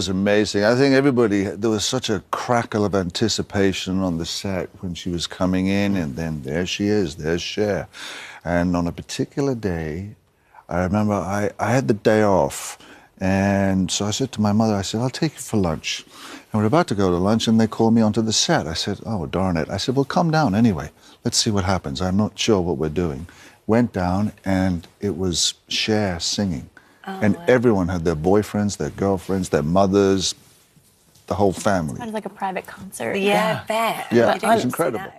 was amazing. I think everybody, there was such a crackle of anticipation on the set when she was coming in, and then there she is, there's Cher. And on a particular day, I remember I, I had the day off, and so I said to my mother, I said, I'll take you for lunch. And we're about to go to lunch, and they called me onto the set. I said, Oh, darn it. I said, Well, come down anyway. Let's see what happens. I'm not sure what we're doing. Went down, and it was Cher singing. Oh, and wow. everyone had their boyfriends, their girlfriends, their mothers, the whole family. It was like a private concert. Yeah, yeah. I bet. Yeah, it was incredible.